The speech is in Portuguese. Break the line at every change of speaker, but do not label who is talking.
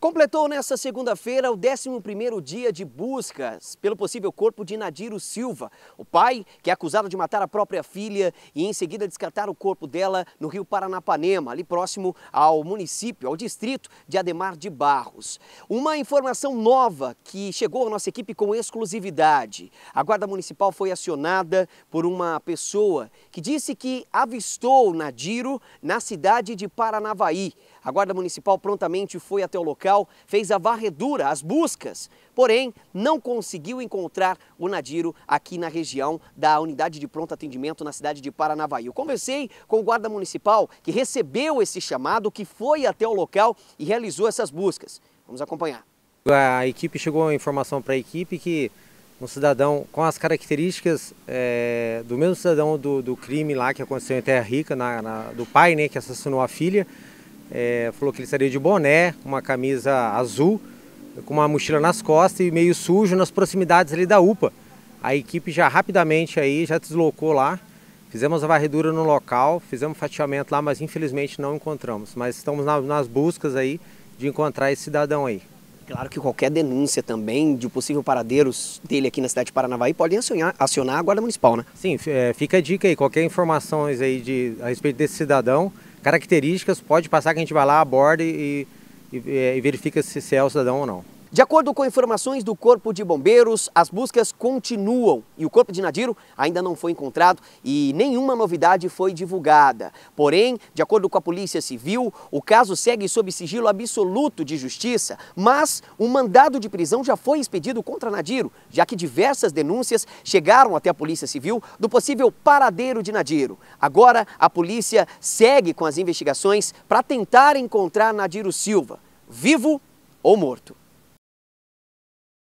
Completou nesta segunda-feira o 11º dia de buscas pelo possível corpo de Nadiro Silva, o pai que é acusado de matar a própria filha e em seguida descartar o corpo dela no rio Paranapanema, ali próximo ao município, ao distrito de Ademar de Barros. Uma informação nova que chegou à nossa equipe com exclusividade. A Guarda Municipal foi acionada por uma pessoa que disse que avistou Nadiro na cidade de Paranavaí. A Guarda Municipal prontamente foi até o local local fez a varredura, as buscas, porém não conseguiu encontrar o Nadiro aqui na região da unidade de pronto atendimento na cidade de Paranavaí. Eu conversei com o guarda municipal que recebeu esse chamado, que foi até o local e realizou essas buscas. Vamos acompanhar.
A equipe chegou a informação para a equipe que um cidadão com as características é, do mesmo cidadão do, do, crime lá que aconteceu em Terra Rica, na, na, do pai né, que assassinou a filha, é, falou que ele estaria de boné, uma camisa azul, com uma mochila nas costas e meio sujo nas proximidades ali da UPA. A equipe já rapidamente aí já deslocou lá, fizemos a varredura no local, fizemos fatiamento lá, mas infelizmente não encontramos. Mas estamos na, nas buscas aí de encontrar esse cidadão aí. Claro que qualquer denúncia também de possível paradeiros dele aqui na cidade de
Paranavaí pode acionar, acionar a Guarda Municipal, né?
Sim, é, fica a dica aí, qualquer informações aí de, a respeito desse cidadão, características, pode passar que a gente vai lá, aborda e, e, e é, verifica se, se é o cidadão ou não. De acordo com informações
do Corpo de Bombeiros, as buscas continuam e o corpo de Nadiro ainda não foi encontrado e nenhuma novidade foi divulgada. Porém, de acordo com a Polícia Civil, o caso segue sob sigilo absoluto de justiça, mas um mandado de prisão já foi expedido contra Nadiro, já que diversas denúncias chegaram até a Polícia Civil do possível paradeiro de Nadiro. Agora, a polícia segue com as investigações para tentar encontrar Nadiro Silva, vivo ou morto.